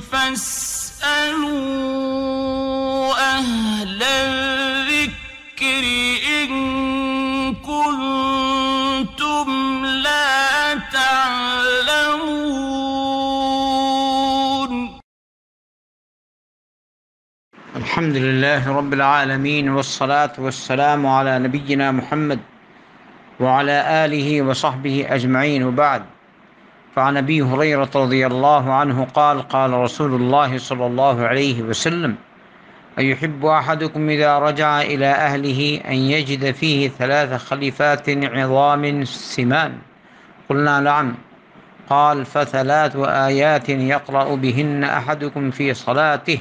فاسألوا أهل الذكر إن كنتم لا تعلمون الحمد لله رب العالمين والصلاة والسلام على نبينا محمد وعلى آله وصحبه أجمعين وبعد فعن ابي هريره رضي الله عنه قال قال رسول الله صلى الله عليه وسلم ايحب احدكم اذا رجع الى اهله ان يجد فيه ثلاث خليفات عظام سمان قلنا نعم قال فثلاث ايات يقرا بهن احدكم في صلاته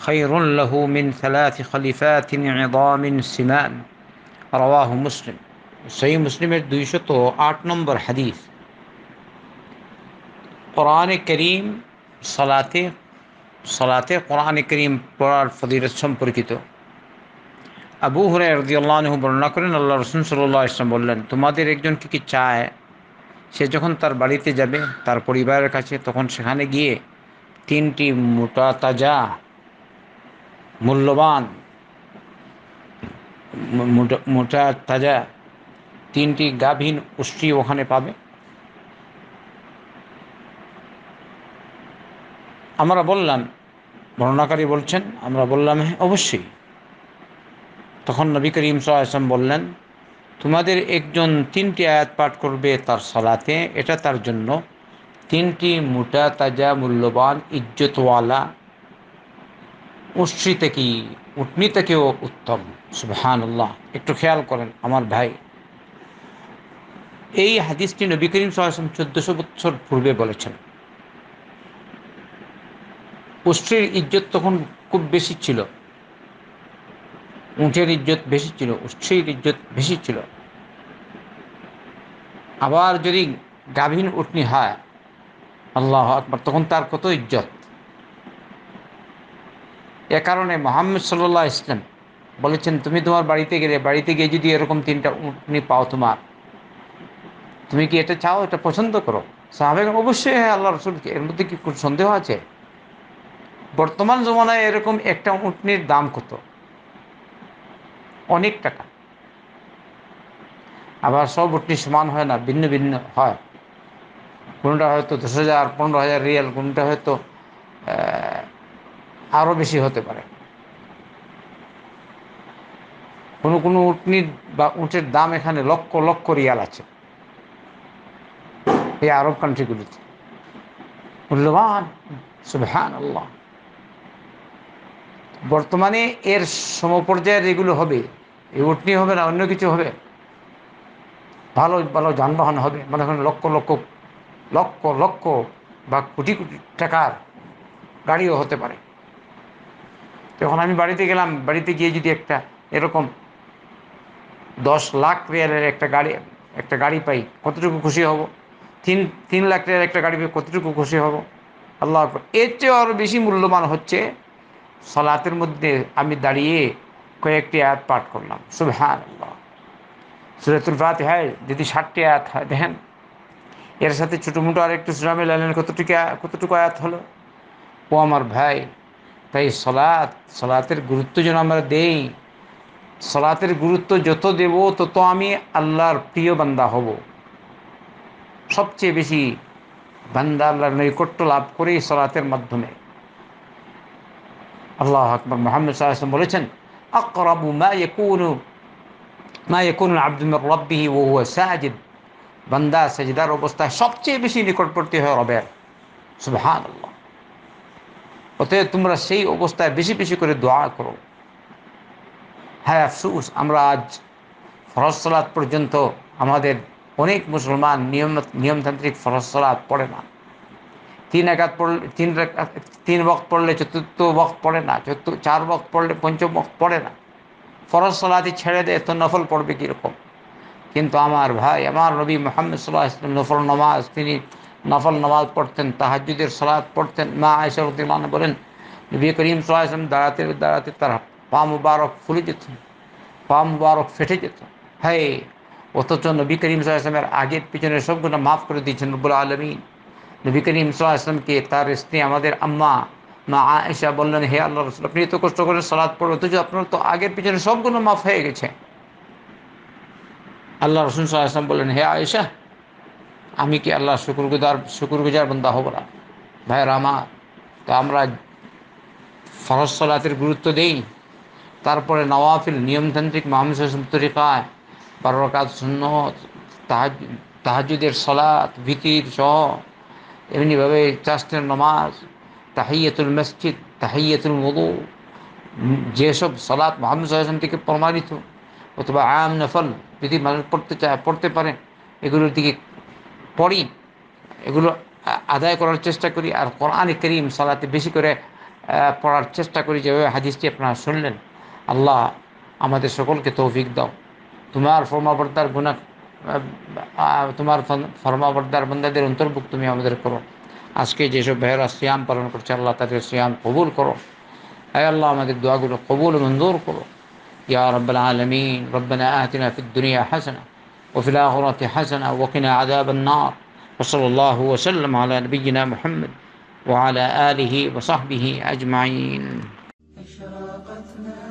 خير له من ثلاث خليفات عظام سمان رواه مسلم صحيح مسلم দুইশত আট حديث কোরআনে করিম সলাতে সলাতে কোরআনে করিম পড়ার ফদিরত সম্পর্কিত আবু হুরাই রদিউল্লাহু বর্ণনা করেন আল্লাহ রসুন সাল্লাহ ইসলাম বললেন তোমাদের একজন কি কি চায় সে যখন তার বাড়িতে যাবে তার পরিবারের কাছে তখন সেখানে গিয়ে তিনটি মোটা তাজা মূল্যবান মোটা তাজা তিনটি গাভীন উষ্টি ওখানে পাবে আমরা বললাম বর্ণনাকারী বলছেন আমরা বললাম হ্যাঁ অবশ্যই তখন নবী করিম সাহসম বললেন তোমাদের একজন তিনটি আয়াত পাঠ করবে তার সালাতে এটা তার জন্য তিনটি মোটা তাজা মূল্যবান ইজ্জতওয়ালা উষ্ট্রি থেকে উটনি থেকেও উত্তম আল্লাহ একটু খেয়াল করেন আমার ভাই এই হাদিসটি নবী করিম সাহসম চোদ্দশো বছর পূর্বে বলেছেন উষ্ট্রীর ইজ্জত তখন খুব বেশি ছিল উঁচের ইজ্জত বেশি ছিল উষ্ট্রীর ইজ্জত বেশি ছিল আবার যদি গাভীন উঠনি হয় আল্লাহ আকবর তখন তার কত ইজ্জত এ কারণে মোহাম্মদ সাল্লাহ ইসলাম বলেছেন তুমি তোমার বাড়িতে গেলে বাড়িতে গিয়ে যদি এরকম তিনটা উঠনি পাও তোমার তুমি কি এটা চাও এটা পছন্দ করো সাহাবেগ অবশ্যই হ্যাঁ আল্লাহ রসুলকে এর মধ্যে কি খুব সন্দেহ আছে বর্তমান জমানায় এরকম একটা উটনির দাম কত অনেক টাকা আবার সব উটনি সমান হয় না ভিন্ন ভিন্ন হয় কোনটা হয়তো দশ হাজার পনেরো হাজার রিয়াল কোনটা হয়তো আরও বেশি হতে পারে কোনো কোনো উটনির বা উটের দাম এখানে লক্ষ লক্ষ রিয়াল আছে এই আরব কান্ট্রিগুলিতে মূল্যবান সুবহান আল্লাহ বর্তমানে এর সমপর্যায়ের এগুলো হবে এই উঠনি হবে না অন্য কিছু হবে ভালো ভালো যানবাহন হবে মানে ওখানে লক্ষ লক্ষ লক্ষ লক্ষ বা কোটি কোটি টাকার গাড়িও হতে পারে তখন আমি বাড়িতে গেলাম বাড়িতে গিয়ে যদি একটা এরকম দশ লাখ রেয়ারের একটা গাড়ি একটা গাড়ি পাই কতটুকু খুশি হব তিন তিন লাখ রেয়ার একটা গাড়ি পাই কতটুকু খুশি হব আল্লাহ এর চেয়ে আরও বেশি মূল্যবান হচ্ছে সলাতের মধ্যে আমি দাঁড়িয়ে কয়েকটি আয়াত পাঠ করলাম সুরেতুল সুরাতুল ফাতিহায় যদি ষাটটি আয়াত হয় দেখেন এর সাথে ছোটোমোটো আর একটু সুরামে লাইনের কতটুকু কতটুকু আয়াত হলো ও আমার ভাই তাই সলাত সলাতের গুরুত্ব যেন আমরা দেই সলাতের গুরুত্ব যত দেব তত আমি আল্লাহর প্রিয় বান্দা হব সবচেয়ে বেশি বান্দা আল্লাহর নৈকট্য লাভ করি সলাতের মাধ্যমে আল্লাহ আকবর মোহাম্মদ সাল্লাম বলেছেন আকরাবু মা ইয়াকুনু মা ইয়াকুনু আব্দু মির রাব্বিহি ওয়া হুয়া সাজিদ বান্দা সেজদার অবস্থায় সবচেয়ে বেশি নিকটবর্তী হয় রবের সুবহানাল্লাহ অতএব তোমরা সেই অবস্থায় বেশি বেশি করে দোয়া করো হ্যাঁ আফসুস আমরা আজ ফরজ পর্যন্ত আমাদের অনেক মুসলমান নিয়ম নিয়মতান্ত্রিক ফরজ পড়ে না তিন একাত পড়লে তিন তিন বক্ত পড়লে চতুর্থ বক্ত পড়ে না চতুর্থ চার বক্ত পড়লে পঞ্চম বক্ত পড়ে না ফরজ সলাতি ছেড়ে দেয় তো নফল পড়বে কীরকম কিন্তু আমার ভাই আমার নবী মোহাম্মদ সাল্লাহ ইসলাম নফল নমাজ তিনি নফল নমাজ পড়তেন তাহাজুদের সলাদ পড়তেন মা আয়সরুদ্দিল্লাহ বলেন নবী করিম সাল্লাহ ইসলাম দাঁড়াতে দাঁড়াতে তার পা মুবারক ফুলে যেত পা মুবারক ফেটে যেত হ্যাঁ অথচ নবী করিম সাল্লাহ ইসলামের আগের পিছনে সবগুলো মাফ করে দিয়েছেন রবুল আলমিন নবী করিম সাল্লাহামকে তার স্ত্রী আমাদের আম্মা মা আয়েশা বললেন হে আল্লাহ রসুল আপনি এত কষ্ট করে সালাদ পড়ো অথচ আপনার তো আগের পিছনে সবগুলো মাফ হয়ে গেছে আল্লাহ রসুল সাল্লাহাম বললেন হে আয়েশা আমি কি আল্লাহ শুকুরগুজার শুকুরগুজার বন্দা হব না ভাই রামা তো আমরা ফরজ সলাতের গুরুত্ব দেই তারপরে নওয়াফিল নিয়মতান্ত্রিক মাহমুদ তরিকায় বারো কাজ শূন্য তাহাজুদের সলাৎ ভীতির সহ এমনিভাবে চাষের নমাজ তাহিয়াতুল মসজিদ তাহিয়াতুল মদু যেসব সলাৎ মোহাম্মদ থেকে প্রমাণিত অথবা আম নফল যদি মানুষ পড়তে চায় পড়তে পারে এগুলোর দিকে পড়ি এগুলো আদায় করার চেষ্টা করি আর কোরআনে করিম সালাতে বেশি করে পড়ার চেষ্টা করি যেভাবে হাদিসটি আপনারা শুনলেন আল্লাহ আমাদের সকলকে তৌফিক দাও তোমার ফর্মাবর্তার গুণা তোমার ফরমা বর্দার বন্দাদের অন্তর্ভুক্ত তুমি আমাদের করো আজকে যেসব ভাইয়েরা সিয়াম পালন করছে আল্লাহ তাদের সিয়াম কবুল করো হে আল্লাহ আমাদের দোয়াগুলো কবুল মঞ্জুর করো ইয়া রব্বাল আলামিন রব্বানা আহতিনা ফিদ দুনিয়া হাসানা وفي الآخرة حسنة وقنا عذاب النار وصلى الله وسلم على نبينا محمد وعلى آله وصحبه أجمعين أشرقت